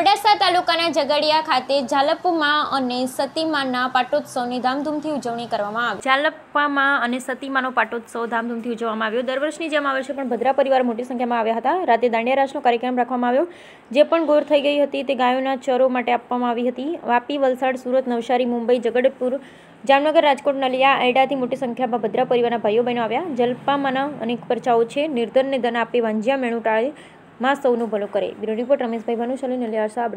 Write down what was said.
બડાસા તાલુકાના જગડિયા ખાતે ઝાલપમાં અને સતીમાના પાટોત્સવની ધામધૂમથી ઉજવણી કરવામાં આવી ઝાલપામાં અને સતીમાનો પાટોત્સવ ધામધૂમથી ઉજવવામાં આવ્યો દર વર્ષની જેમ આ વર્ષે પણ ભદ્રા પરિવાર મોટી સંખ્યામાં આવ્યા હતા રાતે દાંડિયારાજનો કાર્યક્રમ રાખવામાં આવ્યો જે પણ ગોર થઈ ગઈ હતી તે ગાયોના ચરો માટે આપવામાં આવી હતી વાપી વલસાડ સુરત નવસારી મુંબઈ જગડપુર જામનગર રાજકોટ નલિયા આયડાથી મોટી સંખ્યામાં ભદ્રા પરિવારના ભાઈઓ બહેનો આવ્યા જલપામાના અનેક પરચાઓ છે નિર્ધનને ધન આપી વાંજિયા મેણું ટાળે માં સૌનું ભલું કરે બ્યુરો રિપોર્ટ રમેશભાઈ ભાનુશાલી અને લિયાર શાહ